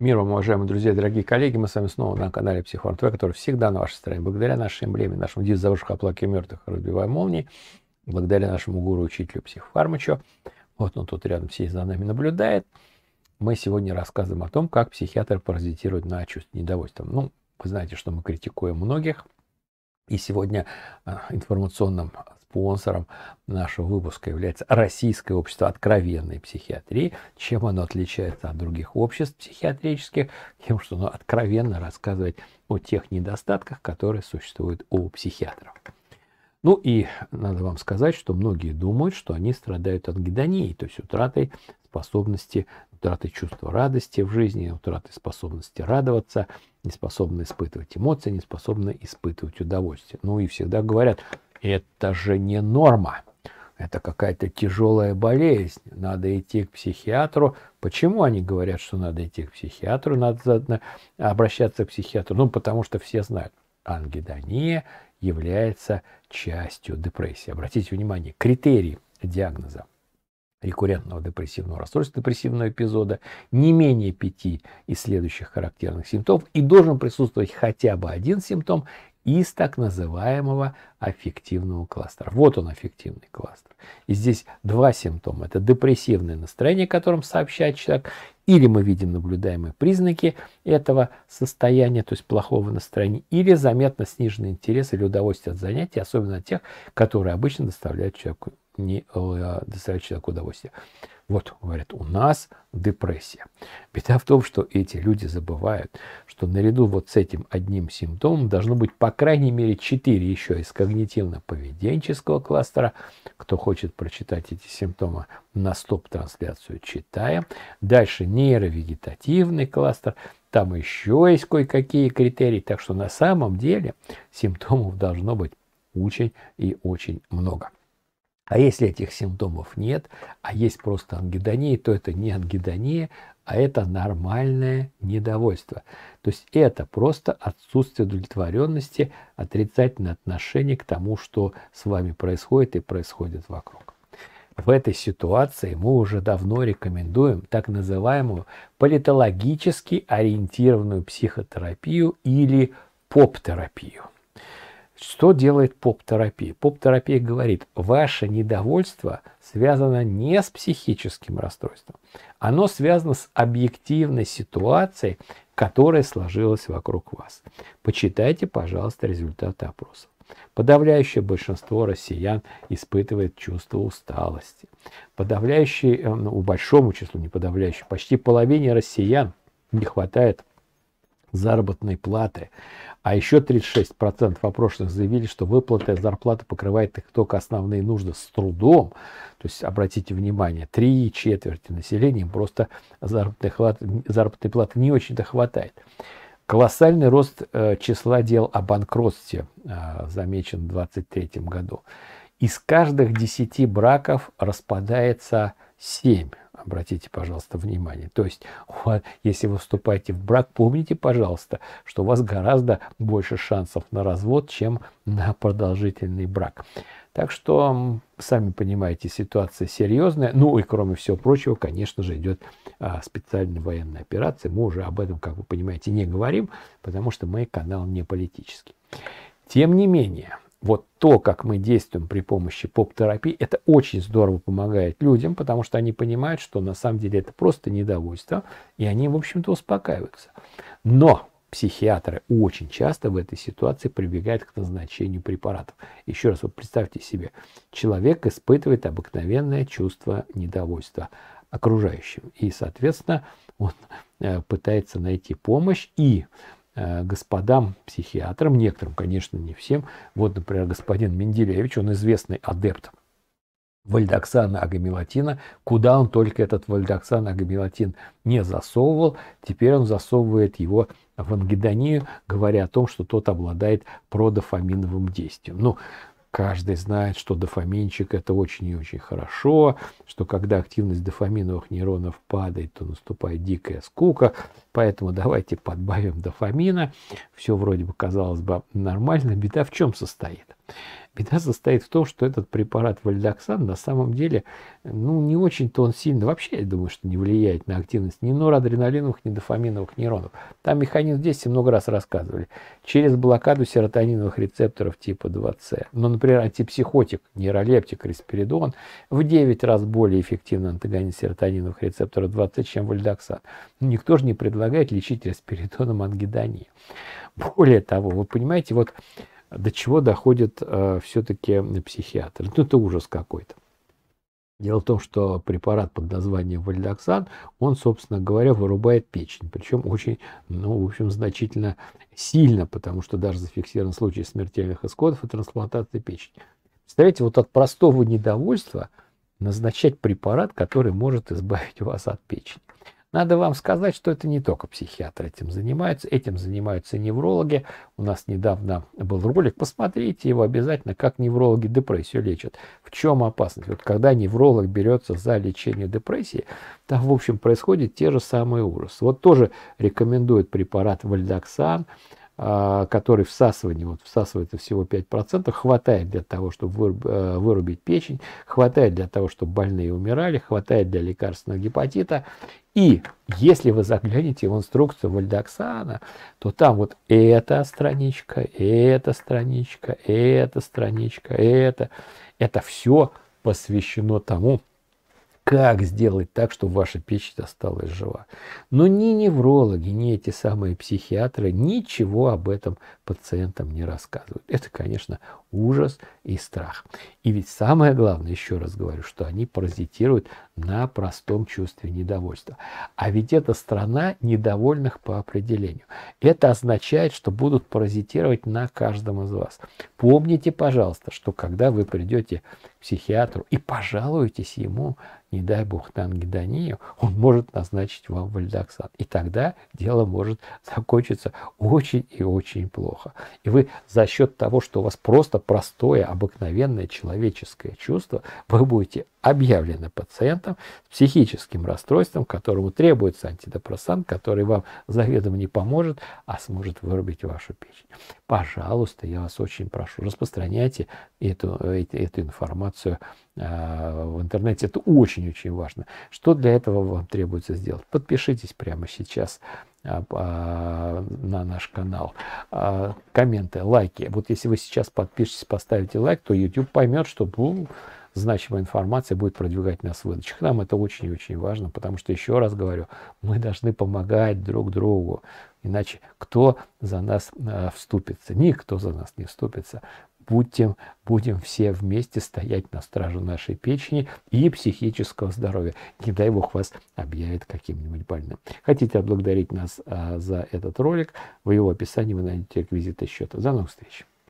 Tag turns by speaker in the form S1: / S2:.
S1: Мир вам, уважаемые друзья, дорогие коллеги. Мы с вами снова на канале Психорн ТВ, который всегда на вашей стороне. Благодаря нашей эмблеме, нашему дизу «Завышка оплаки мертвых, разбивая молнии», благодаря нашему гуру-учителю психофармачу, вот он тут рядом сидит за нами наблюдает, мы сегодня рассказываем о том, как психиатр паразитирует на чувстве недовольства. Ну, вы знаете, что мы критикуем многих, и сегодня а, информационным спонсором нашего выпуска является Российское общество откровенной психиатрии. Чем оно отличается от других обществ психиатрических? Тем, что оно откровенно рассказывает о тех недостатках, которые существуют у психиатров. Ну и надо вам сказать, что многие думают, что они страдают от гедонии, то есть утратой способности, утраты чувства радости в жизни, утраты способности радоваться, неспособны испытывать эмоции, неспособны испытывать удовольствие. Ну и всегда говорят, это же не норма. Это какая-то тяжелая болезнь. Надо идти к психиатру. Почему они говорят, что надо идти к психиатру, надо обращаться к психиатру? Ну, потому что все знают, ангидония является частью депрессии. Обратите внимание, критерии диагноза рекуррентного депрессивного расстройства, депрессивного эпизода, не менее пяти из следующих характерных симптомов, и должен присутствовать хотя бы один симптом, из так называемого аффективного кластера. Вот он, аффективный кластер. И здесь два симптома. Это депрессивное настроение, о котором сообщает человек, или мы видим наблюдаемые признаки этого состояния, то есть плохого настроения, или заметно сниженный интерес или удовольствие от занятий, особенно от тех, которые обычно доставляют человеку, не, э, доставляют человеку удовольствие. Вот, говорят, у нас депрессия. Беда в том, что эти люди забывают, что наряду вот с этим одним симптомом должно быть по крайней мере 4 еще из когнитивно-поведенческого кластера. Кто хочет прочитать эти симптомы на стоп-трансляцию, читаем. Дальше нейровегетативный кластер. Там еще есть кое-какие критерии. Так что на самом деле симптомов должно быть очень и очень много. А если этих симптомов нет, а есть просто ангидония, то это не ангидония, а это нормальное недовольство. То есть это просто отсутствие удовлетворенности, отрицательное отношение к тому, что с вами происходит и происходит вокруг. В этой ситуации мы уже давно рекомендуем так называемую политологически ориентированную психотерапию или поп-терапию. Что делает поп-терапия? Поп-терапия говорит, ваше недовольство связано не с психическим расстройством. Оно связано с объективной ситуацией, которая сложилась вокруг вас. Почитайте, пожалуйста, результаты опроса. Подавляющее большинство россиян испытывает чувство усталости. Подавляющее, э, ну, большому числу, не подавляющее, почти половине россиян не хватает заработной платы. А еще 36% опрошенных заявили, что выплата зарплаты покрывает их только основные нужды с трудом. То есть, обратите внимание, три четверти населения им просто заработной, хват, заработной платы не очень-то хватает. Колоссальный рост э, числа дел о банкротстве э, замечен в 2023 году. Из каждых 10 браков распадается 7. Обратите, пожалуйста, внимание. То есть, если вы вступаете в брак, помните, пожалуйста, что у вас гораздо больше шансов на развод, чем на продолжительный брак. Так что, сами понимаете, ситуация серьезная. Ну и кроме всего прочего, конечно же, идет а, специальная военная операция. Мы уже об этом, как вы понимаете, не говорим, потому что мой канал не политический. Тем не менее, вот то, как мы действуем при помощи поп-терапии, это очень здорово помогает людям, потому что они понимают, что на самом деле это просто недовольство, и они, в общем-то, успокаиваются. Но психиатры очень часто в этой ситуации прибегают к назначению препаратов. Еще раз, вот представьте себе, человек испытывает обыкновенное чувство недовольства окружающим, и, соответственно, он э, пытается найти помощь, и Э, господам, психиатрам, некоторым, конечно, не всем. Вот, например, господин Менделеевич, он известный адепт вальдоксана агамелатина, куда он только этот вальдоксан агамелатин не засовывал, теперь он засовывает его в ангидонию, говоря о том, что тот обладает продофаминовым действием. Ну, Каждый знает, что дофаминчик – это очень и очень хорошо, что когда активность дофаминовых нейронов падает, то наступает дикая скука, поэтому давайте подбавим дофамина. Все вроде бы, казалось бы, нормально. Беда в чем состоит? Беда состоит в том, что этот препарат вальдоксан на самом деле, ну, не очень-то он сильно, вообще, я думаю, что не влияет на активность ни норадреналиновых, ни дофаминовых нейронов. Там механизм здесь, много раз рассказывали. Через блокаду серотониновых рецепторов типа 2С. Но ну, например, антипсихотик, нейролептик, респиридон в 9 раз более эффективно антагонист серотониновых рецепторов 2С, чем вальдоксан. Но ну, никто же не предлагает лечить респиридоном ангидонии. Более того, вы понимаете, вот до чего доходит э, все-таки психиатр. Ну, это ужас какой-то. Дело в том, что препарат под названием вальдоксан, он, собственно говоря, вырубает печень. Причем очень, ну, в общем, значительно сильно, потому что даже зафиксирован случай смертельных исходов и трансплантации печени. Представляете, вот от простого недовольства назначать препарат, который может избавить вас от печени. Надо вам сказать, что это не только психиатры этим занимаются, этим занимаются неврологи. У нас недавно был ролик, посмотрите его обязательно, как неврологи депрессию лечат. В чем опасность? Вот когда невролог берется за лечение депрессии, там, в общем, происходит те же самые ужасы. Вот тоже рекомендуют препарат вальдоксан, а, который всасывание, вот всасывается всего 5%, хватает для того, чтобы э, вырубить печень, хватает для того, чтобы больные умирали, хватает для лекарственного гепатита. И если вы заглянете в инструкцию Вальдоксана, то там вот эта страничка, эта страничка, эта страничка, это, это все посвящено тому, как сделать так, чтобы ваша печень осталась жива? Но ни неврологи, ни эти самые психиатры ничего об этом пациентам не рассказывают. Это, конечно, ужас и страх. И ведь самое главное, еще раз говорю, что они паразитируют на простом чувстве недовольства. А ведь это страна недовольных по определению. Это означает, что будут паразитировать на каждом из вас. Помните, пожалуйста, что когда вы придете к психиатру и пожалуетесь ему, не дай бог, на ангидонию, он может назначить вам вальдоксан. И тогда дело может закончиться очень и очень плохо плохо. И вы за счет того, что у вас просто простое, обыкновенное человеческое чувство, вы будете объявлены пациентом с психическим расстройством, которому требуется антидепрессант, который вам заведомо не поможет, а сможет вырубить вашу печень. Пожалуйста, я вас очень прошу, распространяйте эту, эту информацию э, в интернете. Это очень-очень важно. Что для этого вам требуется сделать? Подпишитесь прямо сейчас а, на наш канал. А, комменты, лайки. Вот если вы сейчас подпишетесь, поставите лайк, то YouTube поймет, что бум, ну, значимая информация будет продвигать нас в выдачах. Нам это очень-очень важно, потому что, еще раз говорю, мы должны помогать друг другу. Иначе кто за нас а, вступится? Никто за нас не вступится будем, будем все вместе стоять на страже нашей печени и психического здоровья. Не дай бог вас объявит каким-нибудь больным. Хотите отблагодарить нас а, за этот ролик? В его описании вы найдете реквизиты счета. До новых встреч!